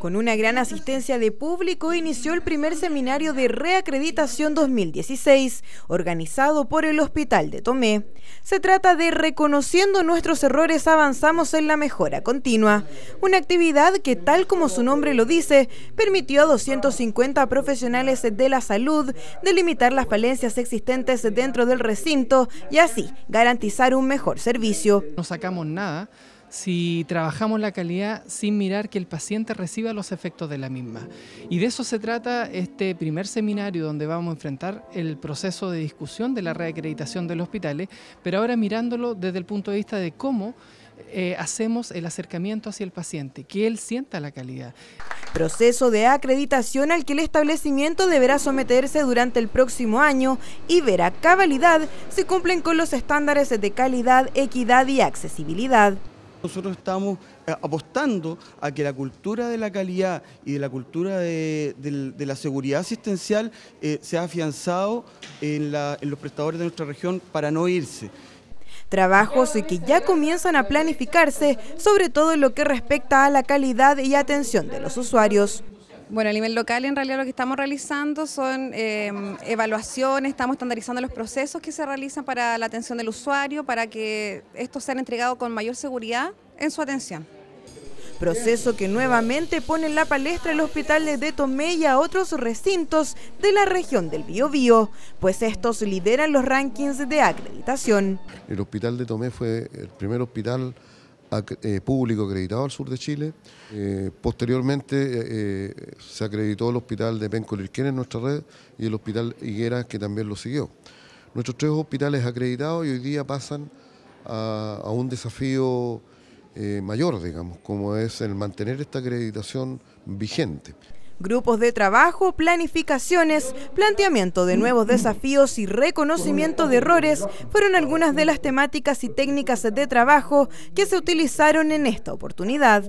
Con una gran asistencia de público inició el primer seminario de reacreditación 2016, organizado por el Hospital de Tomé. Se trata de Reconociendo nuestros errores avanzamos en la mejora continua, una actividad que tal como su nombre lo dice, permitió a 250 profesionales de la salud delimitar las falencias existentes dentro del recinto y así garantizar un mejor servicio. No sacamos nada si trabajamos la calidad sin mirar que el paciente reciba los efectos de la misma. Y de eso se trata este primer seminario donde vamos a enfrentar el proceso de discusión de la reacreditación de los hospitales, pero ahora mirándolo desde el punto de vista de cómo eh, hacemos el acercamiento hacia el paciente, que él sienta la calidad. Proceso de acreditación al que el establecimiento deberá someterse durante el próximo año y verá cabalidad si cumplen con los estándares de calidad, equidad y accesibilidad. Nosotros estamos eh, apostando a que la cultura de la calidad y de la cultura de, la seguridad asistencial eh, sea afianzado en los prestadores de nuestra región para no irse. Trabajos que ya comienzan a planificarse, sobre todo en lo que respecta a la calidad y atención de los usuarios. Bueno, a nivel local en realidad lo que estamos realizando son eh, evaluaciones, estamos estandarizando los procesos que se realizan para la atención del usuario, para que estos sean entregados con mayor seguridad en su atención. Proceso que nuevamente pone en la palestra el hospital de Tomé y a otros recintos de la región del Biobío, pues estos lideran los rankings de acreditación. El hospital de Tomé fue el primer hospital eh, público acreditado al sur de Chile. Eh, posteriormente eh, se acreditó el hospital de lirquén en nuestra red y el hospital higuera que también lo siguió. Nuestros tres hospitales acreditados y hoy día pasan a un desafío mayor, digamos, como es el mantener esta acreditación vigente grupos de trabajo, planificaciones, planteamiento de nuevos desafíos y reconocimiento de errores fueron algunas de las temáticas y técnicas de trabajo que se utilizaron en esta oportunidad.